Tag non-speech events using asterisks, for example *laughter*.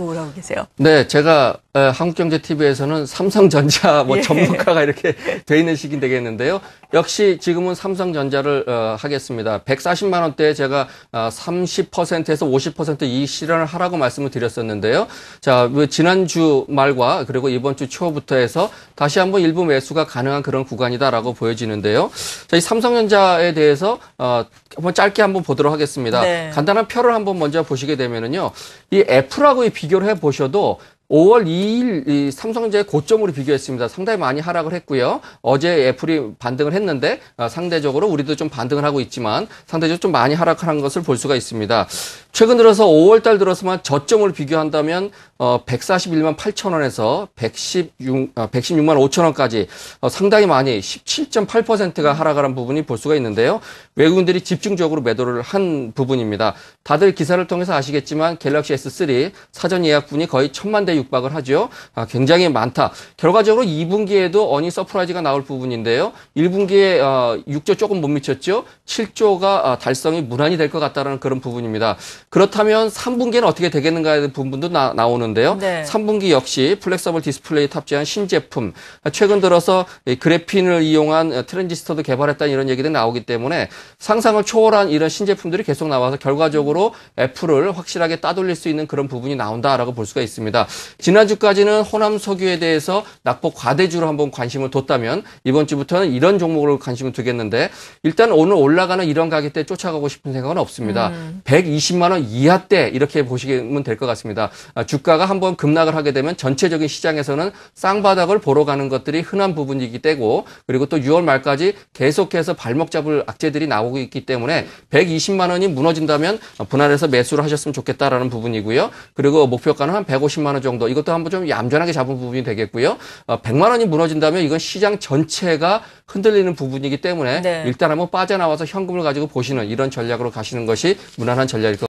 뭐라고 계세요? 네, 제가 한국경제TV에서는 삼성전자 *laughs* 뭐 예. 전문가가 이렇게 돼 있는 시기 되겠는데요. 역시 지금은 삼성전자를 어, 하겠습니다. 140만 원대에 제가 어, 30%에서 50%이 실현을 하라고 말씀을 드렸었는데요. 자, 그 지난주 말과 그리고 이번 주 초부터 해서 다시 한번 일부 매수가 가능한 그런 구간이다라고 보여지는데요. 자, 이 삼성전자에 대해서 어, 한번 짧게 한번 보도록 하겠습니다. 네. 간단한 표를 한번 먼저 보시게 되면은요. 이애플하고 비교를 해 보셔도 5월 2일 삼성전자 고점으로 비교했습니다. 상당히 많이 하락을 했고요. 어제 애플이 반등을 했는데 아, 상대적으로 우리도 좀 반등을 하고 있지만 상대적으로 좀 많이 하락한 것을 볼 수가 있습니다. 최근 들어서 5월 달 들어서만 저점을 비교한다면 141만 어, 8천 원에서 116, 116만 5천 원까지 어, 상당히 많이 17.8%가 하락하는 부분이 볼 수가 있는데요. 외국인들이 집중적으로 매도를 한 부분입니다. 다들 기사를 통해서 아시겠지만 갤럭시 S3 사전 예약분이 거의 천만 대 육박을 하죠. 아, 굉장히 많다. 결과적으로 2분기에도 어니 서프라이즈가 나올 부분인데요. 1분기에 6조 어, 조금 못 미쳤죠. 7조가 아, 달성이 무난히 될 것 같다는 그런 부분입니다. 그렇다면 3분기는 어떻게 되겠는가 하는 부분도 나, 나오는데요. 네. 3분기 역시 플렉서블 디스플레이 탑재한 신제품. 최근 들어서 그래핀을 이용한 트랜지스터도 개발했다는 이런 얘기들이 나오기 때문에 상상을 초월한 이런 신제품들이 계속 나와서 결과적으로 애플을 확실하게 따돌릴 수 있는 그런 부분이 나온다라고 볼 수가 있습니다. 지난주까지는 호남 석유에 대해서 낙폭 과대주로 한번 관심을 뒀다면 이번 주부터는 이런 종목으로 관심을 두겠는데 일단 오늘 올라가는 이런 가격대에 쫓아가고 싶은 생각은 없습니다. 음. 120만 원 이하 때 이렇게 보시면 될 것 같습니다. 아, 주가가 한번 급락을 하게 되면 전체적인 시장에서는 쌍바닥을 보러 가는 것들이 흔한 부분이기 때고 그리고 또 6월 말까지 계속해서 발목 잡을 악재들이 나오고 있기 때문에 120만 원이 무너진다면 분할해서 매수를 하셨으면 좋겠다라는 부분이고요. 그리고 목표가는 한 150만 원 정도 이것도 한번 좀 얌전하게 잡은 부분이 되겠고요. 100만 아, 원이 무너진다면 이건 시장 전체가 흔들리는 부분이기 때문에 네. 일단 한번 빠져나와서 현금을 가지고 보시는 이런 전략으로 가시는 것이 무난한 전략일 것